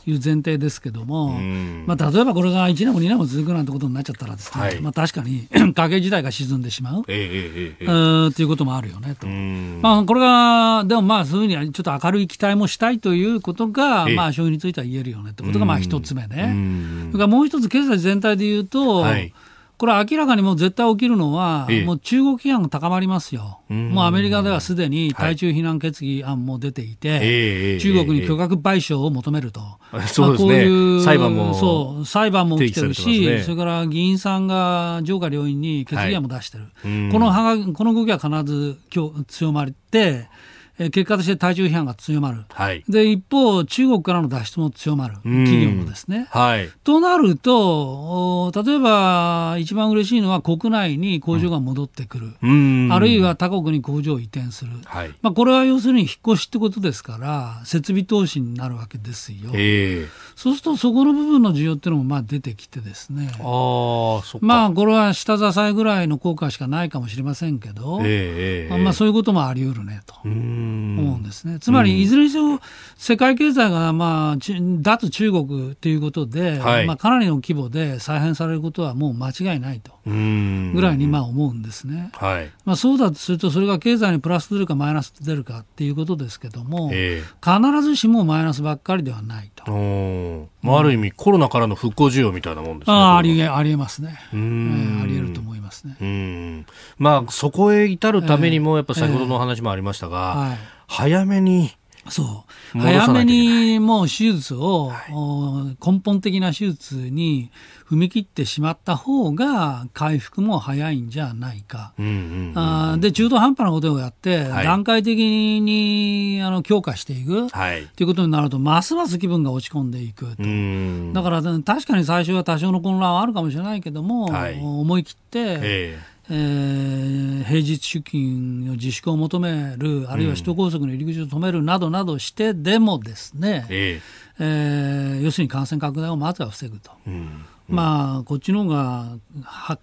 いう前提ですけども、うん、まあ、例えばこれが1年も2年も続くなんてことになっちゃったらですね、はい、まあ、確かに <clears throat> 家計自体が沈んでしまう、えええー、ということもあるよねと、まあ、これがでもまあそういうふうにちょっと明るい期待もしたいということが、まあ、消費については言えるよねということがまあ一つ目ね。うん、からもう一つ経済全体で言うと、はいこれ明らかにもう絶対起きるのは、もう中国批判が高まりますよ、もうアメリカではすでに対中非難決議案も出ていて、中国に巨額賠償を求めると、<laughs> そうこういう裁判もそう裁判も起きてるし、それから議員さんが上下両院に決議案も出してる、このはがこの動きは必ず強まって、え結果として体重批判が強まる、はい、で一方、中国からの脱出も強まる、企業もですね。はい、となると、例えば一番嬉しいのは国内に工場が戻ってくる、うん、あるいは他国に工場を移転する、はい、まあ、これは要するに引っ越しってことですから、設備投資になるわけですよ。えそうすると、そこの部分の需要っていうのもまあ出てきてですね、あまあ、これは下支えぐらいの効果しかないかもしれませんけど、えー、まあ、そういうこともあり得るねと。うん思うんですね。つまり、いずれにせよ、世界経済が、まあ、脱中国ということで、はい、まあ、かなりの規模で再編されることはもう間違いないと、ぐらいにまあ思うんですね。はい、まあ、そうだとすると、それが経済にプラス出るかマイナス出るかっていうことですけども、えー、必ずしもマイナスばっかりではないと。まあ、ある意味、コロナからの復興需要みたいなもんですね。あありえますね、えー、ありえると思います。ますね。まあそこへ至るためにもやっぱ先ほどの話もありましたが、えーはい、早めにそう早めにもう手術を、はい、根本的な手術に踏み切ってしまった方が回復も早いんじゃないか、うんうんうん、あで中途半端なことをやって、はい、段階的にあの強化していく、はい、ということになるとますます気分が落ち込んでいくと、だから確かに最初は多少の混乱はあるかもしれないけども、思い切って、えーえー、平日出勤の自粛を求める、あるいは首都高速の入り口を止めるなどなどしてでもですね、ええー、要するに感染拡大をまずは防ぐと。うんまあ、こっちの方が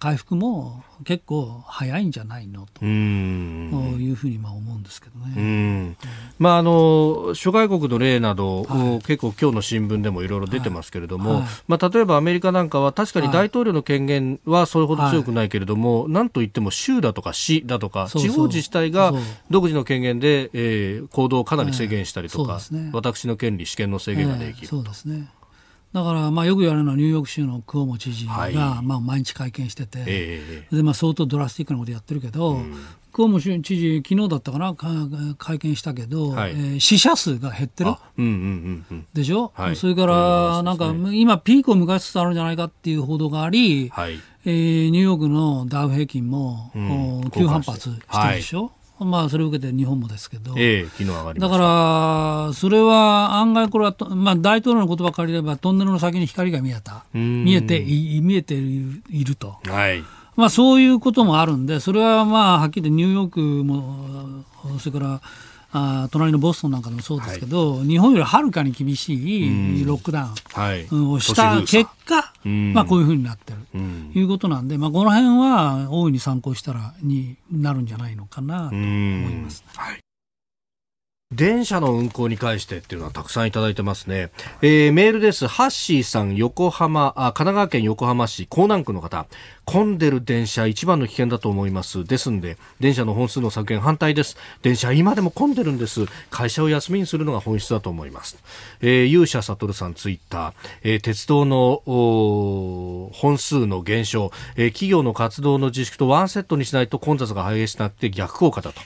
回復も結構早いんじゃないのというふうにまあ思うんですけどね、まあ、あの諸外国の例など、はい、結構今日の新聞でもいろいろ出てますけれども、はいまあ、例えばアメリカなんかは確かに大統領の権限はそれほど強くないけれども、なんといっても州だとか市だとか地方自治体が独自の権限で、えー、行動をかなり制限したりとか、私の権利、私権の制限ができるそうですねだからまあよく言われるのはニューヨーク州のクオモ知事がまあ毎日会見してて、いえー、でまあ相当ドラスティックなことやってるけど、うん、クオモ知事、昨日だったかな、か会見したけど、はい、えー、死者数が減ってる、うんうんうんうん、でしょ、はい、それからなんか、ね、今、ピークを迎えつつあるんじゃないかっていう報道があり、はい、えー、ニューヨークのダウ平均も、うん、急反発してるでしょ。はいまあ、それを受けて日本もですけど、えー、だから、それは案外、これは、まあ、大統領の言葉借りれば、トンネルの先に光が見えた、見えて見えていると、はいまあ、そういうこともあるんで、それはまあはっきり言ってニューヨークも、それからあ隣のボストンなんかでもそうですけど、はい、日本よりはるかに厳しいロックダウンをした結果、うん、まあ、こういうふうになってると、いうことなんで、まあ、この辺は大いに参考したらになるんじゃないのかなと思います、うんはい、電車の運行に関してっていうのはたくさんいただいてますね。えー、メールです。ハッシーさん、横浜あ、神奈川県横浜市港南区の方。混んでる電車一番の危険だと思いますですんで電車の本数の削減反対です電車今でも混んでるんです会社を休みにするのが本質だと思います、えー、勇者悟さんツイッター、えー、鉄道の本数の減少、えー、企業の活動の自粛とワンセットにしないと混雑が激しくなって逆効果だと、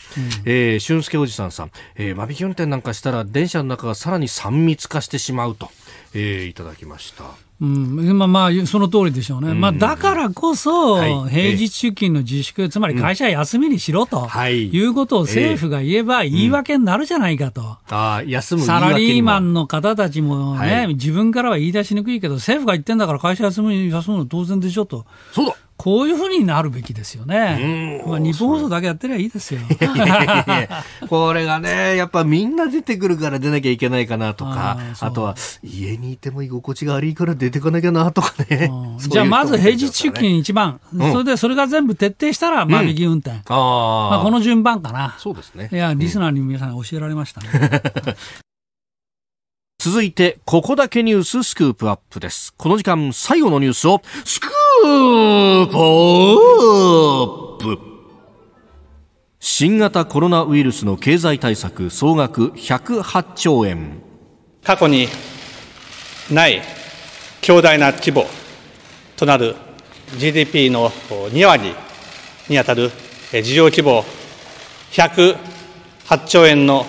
うん、えー、俊介おじさんさん、えー、間引き運転なんかしたら電車の中がさらに3密化してしまうと、えー、いただきましたうん、まあまあ、その通りでしょうね。うん、まあ、だからこそ、平日出勤の自粛、つまり会社休みにしろと、うん、いうことを政府が言えば言い訳になるじゃないかと。うん、あ休むサラリーマンの方たちもね、はい、自分からは言い出しにくいけど、政府が言ってんだから会社休む休むの当然でしょと。そうだこういうふうになるべきですよね。まあ、日本放送だけやってりゃいいですよ。これがね、やっぱみんな出てくるから出なきゃいけないかなとか、あとは家にいても居心地が悪いから出てかなきゃなとかね。じゃあまず平日出勤一番、うん、それでそれが全部徹底したら、まあ右運転。うん、あまあこの順番かな。そうですね。いや、リスナーに皆さん教えられましたね。<laughs> 続いて、ここだけニューススクープアップです。この時間、最後のニュースを、スクープアップ新型コロナウイルスの経済対策総額108兆円。過去にない強大な規模となる GDP の2割にあたる事業規模108兆円の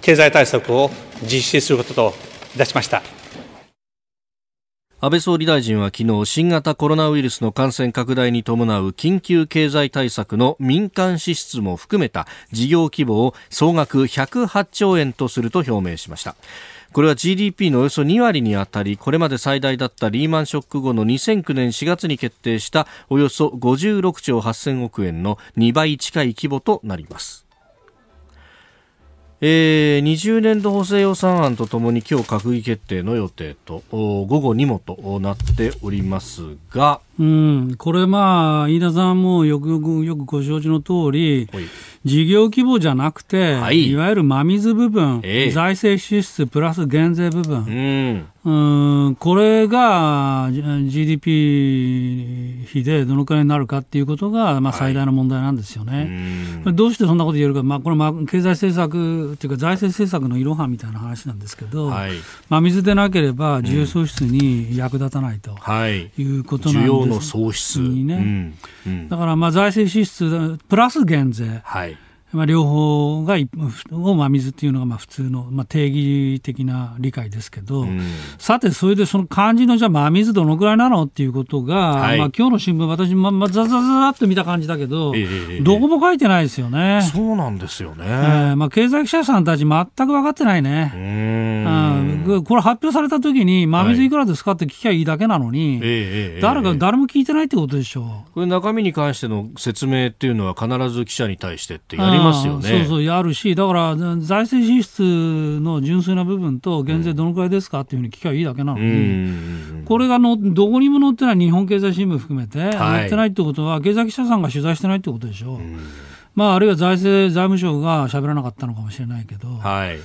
経済対策を実施することといたしました。安倍総理大臣は昨日新型コロナウイルスの感染拡大に伴う緊急経済対策の民間支出も含めた事業規模を総額108兆円とすると表明しましたこれは GDP のおよそ2割にあたりこれまで最大だったリーマンショック後の2009年4月に決定したおよそ56兆8000億円の2倍近い規模となりますえー、20年度補正予算案とともに今日閣議決定の予定と午後にもとなっておりますが、うん、これ、まあ、飯田さんもよくよくよくご承知の通り、事業規模じゃなくて、はい、いわゆる真水部分、えー、財政支出プラス減税部分、うん、うんこれが GDP 比でどのくらいになるかっていうことが、まあ、最大の問題なんですよね。はい、どうしてそんなこと言えるか、まあ、これ、まあ、経済政策というか、財政政策のいろはみたいな話なんですけど、はい、真水でなければ、需要喪失に役立たないということなんです、うんの創出、ねうんうん、だからまあ財政支出プラス減税、はい、まあ、両方がを真水っていうのがまあ普通の、まあ、定義的な理解ですけど、うん、さて、それでその漢字のじゃあ真水どのぐらいなのっていうことが、はい、まあ今日の新聞、私、まま、ざざざっと見た感じだけど、えー、どこも書いてないですよね。そうなんですよね、えーまあ、経済記者さんたち、全く分かってないね。うん、これ発表された時に、真水いくらですかって聞きゃいいだけなのに、はい誰か、誰も聞いてないってことでしょう。これ、中身に関しての説明っていうのは、必ず記者に対してってやりますよね。そうそうあるし、だから財政支出の純粋な部分と減税どのくらいですかっていうふうに聞きゃいいだけなのに、これがのどこにも載ってない日本経済新聞含めて、載ってないってことは、経済記者さんが取材してないってことでしょ。うまあ、あるいは財政財務省が喋らなかったのかもしれないけど。はい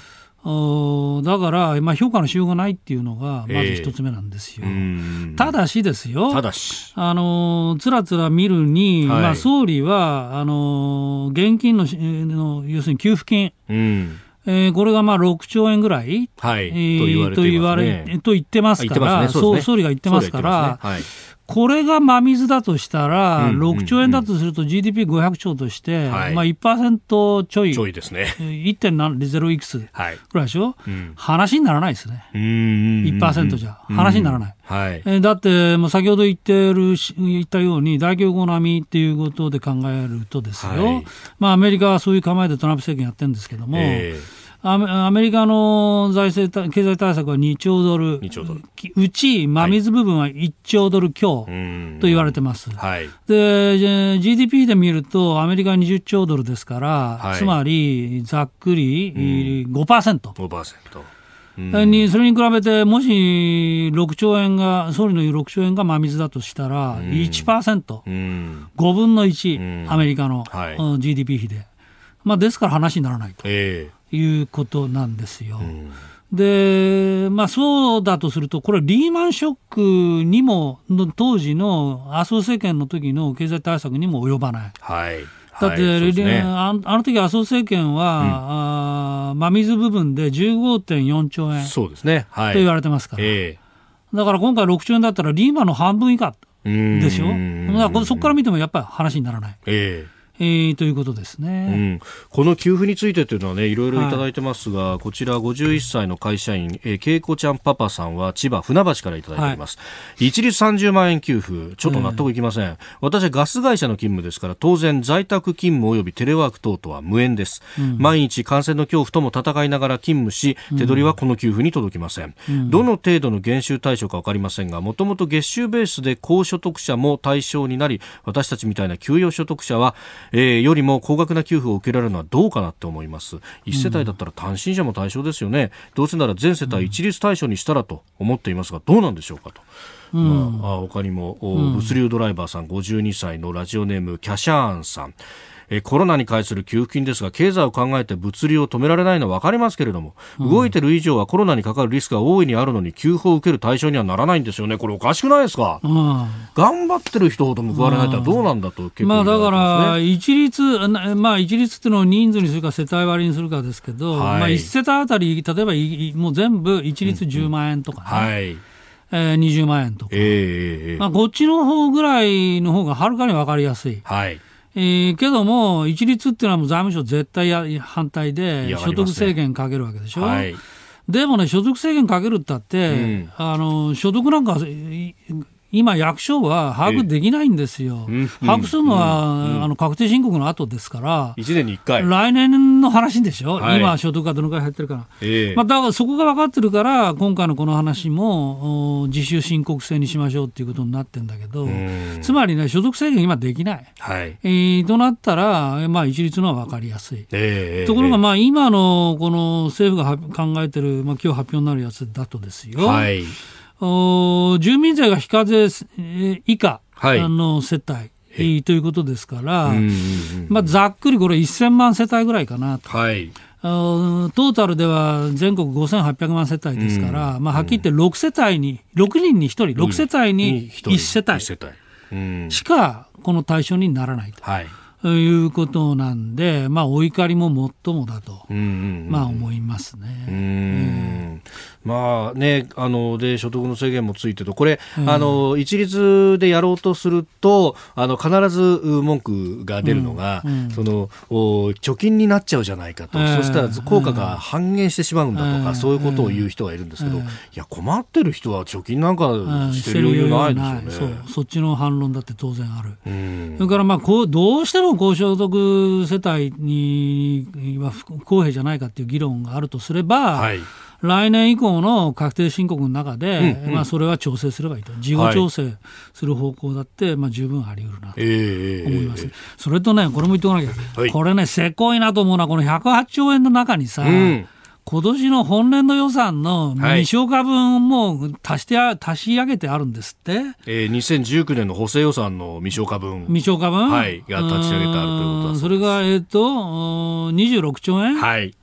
だから、まあ、評価のしようがないっていうのが、まず一つ目なんですよ。えー、ただしですよ、ただしあのつらつら見るに、はい、まあ、総理はあの現金のの、要するに給付金。うんえー、これがまあ6兆円ぐらい、はいえー、と言われね、と言ってますから、ねね、総理が言ってますから、はい、これが真水だとしたら、6兆円だとすると GDP500 兆として、まあ1%ちょい。ちょいですね。1.0いくつぐらいでしょ、はいうん、話にならないですね。1%じゃ。話にならない。はい、えだって、もう先ほど言ってる、言ったように、大恐慌並みっていうことで考えるとですよ、はい、まあアメリカはそういう構えでトランプ政権やってるんですけども、えーアメリカの財政経済対策は2兆ドル、兆ドルうち真水部分は1兆ドル強と言われてます、はい、で GDP で見ると、アメリカ20兆ドルですから、はい、つまりざっくり5%。5%にそれに比べて、もし6兆円が、総理の言う6兆円が真水だとしたら1%、5分の1、アメリカの GDP 比で、まあ、ですから話にならないと。いうことなんですよ。で、まあ、そうだとすると、これ、リーマンショックにも、当時の麻生政権の時の経済対策にも及ばない。はいだって、はいね、あの時麻生政権は、うん、あ真水部分で15.4兆円そうです、ねはい、と言われてますから、えー、だから今回6兆円だったらリーマンの半分以下でしょ、だからそこから見てもやっぱり話にならない。えーえー、ということですね、うん、この給付についてというのは、ね、いろいろいただいてますが、はい、こちら51歳の会社員、えー、恵子ちゃんパパさんは千葉船橋からいただいています、はい、一律30万円給付ちょっと納得いきません、えー、私はガス会社の勤務ですから当然在宅勤務およびテレワーク等とは無縁です、うん、毎日感染の恐怖とも戦いながら勤務し手取りはこの給付に届きません、うん、どの程度の減収対象か分かりませんがもともと月収ベースで高所得者も対象になり私たちみたいな給与所得者はえー、よりも高額な給付を受けられるのはどうかなって思います一世帯だったら単身者も対象ですよね、どうせなら全世帯一律対象にしたらと思っていますがどうなんでしょうかと。うん、まあ、他にも、物流ドライバーさん52歳のラジオネームキャシャーンさんえー、コロナに対する給付金ですが経済を考えて物流を止められないのは分かりますけれども、動いてる以上はコロナにかかるリスクが大いにあるのに給付を受ける対象にはならないんですよねこれおかしくないですか、うん、頑張ってる人ほど報われないとはどうなんだと、まあ、だから一律、まあ、一律っていうのを人数にするか世帯割にするかですけど、はい、まあ、1世帯あたり例えばもう全部一律10万円とかね、うんはい、えー、20万円とか、えー、まあ、こっちの方ぐらいの方がはるかに分かりやすい。はいえー、けども、一律っていうのはもう財務省絶対や反対で、所得制限かけるわけでしょ。でもね、所得制限かけるったって、うん、あの所得なんか今、役所は把握できないんですよ、把握するのは、あの確定申告の後ですから、1年に1回来年の話でしょ、はい、今、所得がどのくらい入ってるから、えー、まあ、だからそこが分かってるから、今回のこの話も、自主申告制にしましょうということになってるんだけど、つまりね、所得制限、今できない、はいえー、となったら、まあ、一律のは分かりやすい、えー、ところが、まあ、今のこの政府が考えてる、まあ今日発表になるやつだとですよ。はいお住民税が非課税以下、はい、あの世帯ということですから、まあ、ざっくりこれ1000万世帯ぐらいかなと。はいトータルでは全国5800万世帯ですから、うん、まあ、はっきり言って6世帯に、6人に1人、6世帯に1世帯しかこの対象にならないと。いうことなんで、まあ、お怒りももっともだと、まあ、思いますね。まあね、あので所得の制限もついてと、これ、うん、あの一律でやろうとすると、あの必ず文句が出るのが、うんうん、そのお貯金になっちゃうじゃないかと、そしたら効果が半減してしまうんだとか、そういうことを言う人がいるんですけど、いや、困ってる人は貯金なんかしてる余裕ないですよね、そっちの反論だって当然ある、それからまあこうどうしても高所得世帯には不公平じゃないかっていう議論があるとすれば、はい来年以降の確定申告の中で、うんうん、まあ、それは調整すればいいと、事後調整する方向だって、はい、まあ、十分あり得るなと思います、えー、それとね、これも言っておかなきゃ、はい、これね、せこいなと思うのは、この108兆円の中にさ、うん今年の本年度予算の未消化分も足して、はい、足し上げてあるんですって、えー、2019年の補正予算の未消化分未消化分、はい、が立ち上げてあるということそれが、えっ、ー、と、26兆円はい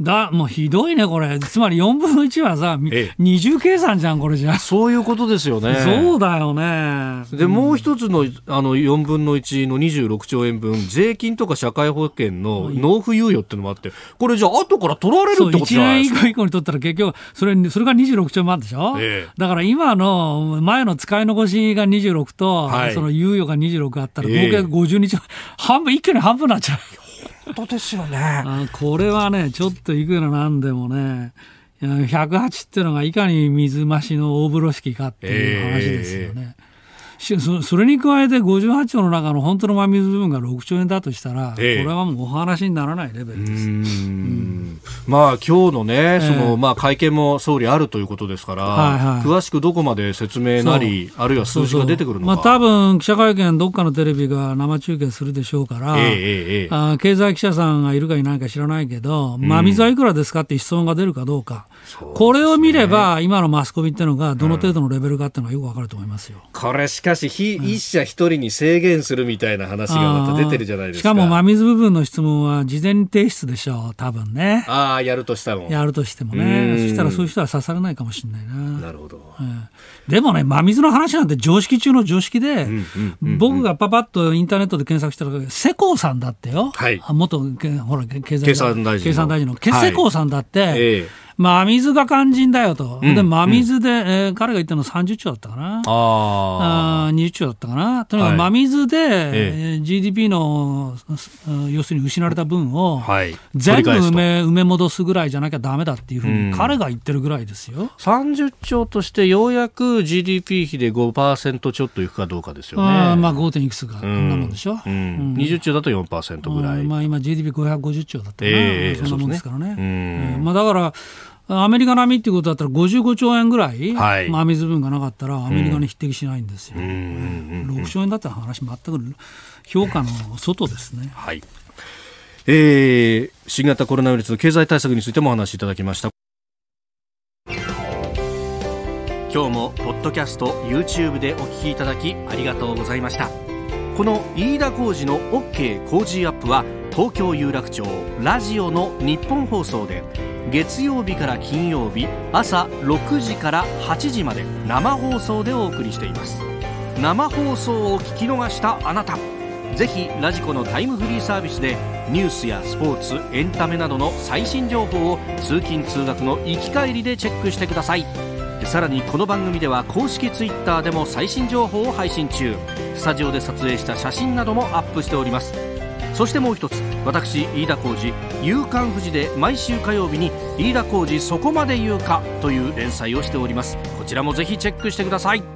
だもうひどいね、これ、つまり4分の1はさ、ええ、二重計算じゃん、これじゃそういうことですよね、そうだよね。で、もう一つのあの4分の1の26兆円分、税金とか社会保険の納付猶予っていうのもあって、これじゃあ、後から取られるってことじゃないですか1年以降以降に取ったら、結局それ、それが26兆円もあるでしょ、ええ、だから今の前の使い残しが26と、はい、その猶予が26あったら、合計52兆、半分、一挙に半分になっちゃう。当ですよね。これはね、ちょっといくらなんでもね、108っていうのがいかに水増しの大風呂敷かっていう話ですよね。それに加えて58兆の中の本当の真水部分が6兆円だとしたら、ええ、これはもうお話にならないレベルです。うん、まあ今日のね、そのまあ会見も総理あるということですから、はいはい、詳しくどこまで説明なり、あるいは数字が出てくるのか。そうそうまあ多分記者会見どっかのテレビが生中継するでしょうから、えあ経済記者さんがいるかいないか知らないけど、真水はいくらですかって質問が出るかどうか、うこれを見れば今のマスコミっていうのがどの程度のレベルかっていうのがよくわかると思いますよ。これしかかし、一社一人に制限するみたいな話がまた出てるじゃないですか。しかも、真水部分の質問は事前提出でしょう、多分ね。ああ、やるとしたも。やるとしてもね。そしたら、そういう人は刺されないかもしれないな。なるほど。でもね、真水の話なんて常識中の常識で、僕がパパッとインターネットで検索したら、世耕さんだってよ。はい。元、ほら、経済大臣経産大臣の。世耕さんだって、ええ真水が肝心だよと、うん、で真水で、うん、えー、彼が言ったの30兆だったかな、ああ20兆だったかな、とにかく真水で、はいえー、GDP の要するに失われた分を、はい、全部埋め埋め戻すぐらいじゃなきゃだめだっていうふうに、彼が言ってるぐらいですよ、うん、30兆として、ようやく GDP 比で5%ちょっといくかどうかですよね。あまあ、5. いくつか、うん、なもんでしょ、うん、20兆だと4%ぐらい。まあ、今、GDP550 兆だったかな、えー、そんなもんですからね。ねえまあ、だからアメリカ並みっていうことだったら55兆円ぐらい、はい、まあ、水分がなかったらアメリカに匹敵しないんですよ、6兆円だったら話全く評価の外ですね、はいえー、新型コロナウイルスの経済対策についてもお話しいただきました今日もポッドキャスト YouTube でお聞きいただきありがとうございましたこの飯田浩二の OK 工事アップは東京有楽町ラジオの日本放送で月曜日から金曜日朝6時から8時まで生放送でお送りしています生放送を聞き逃したあなたぜひラジコのタイムフリーサービスでニュースやスポーツエンタメなどの最新情報を通勤通学の行き帰りでチェックしてくださいさらにこの番組では公式 Twitter でも最新情報を配信中スタジオで撮影した写真などもアップしておりますそしてもう一つ私飯田浩司「夕刊富士」で毎週火曜日に「飯田浩司そこまで言うか」という連載をしておりますこちらもぜひチェックしてください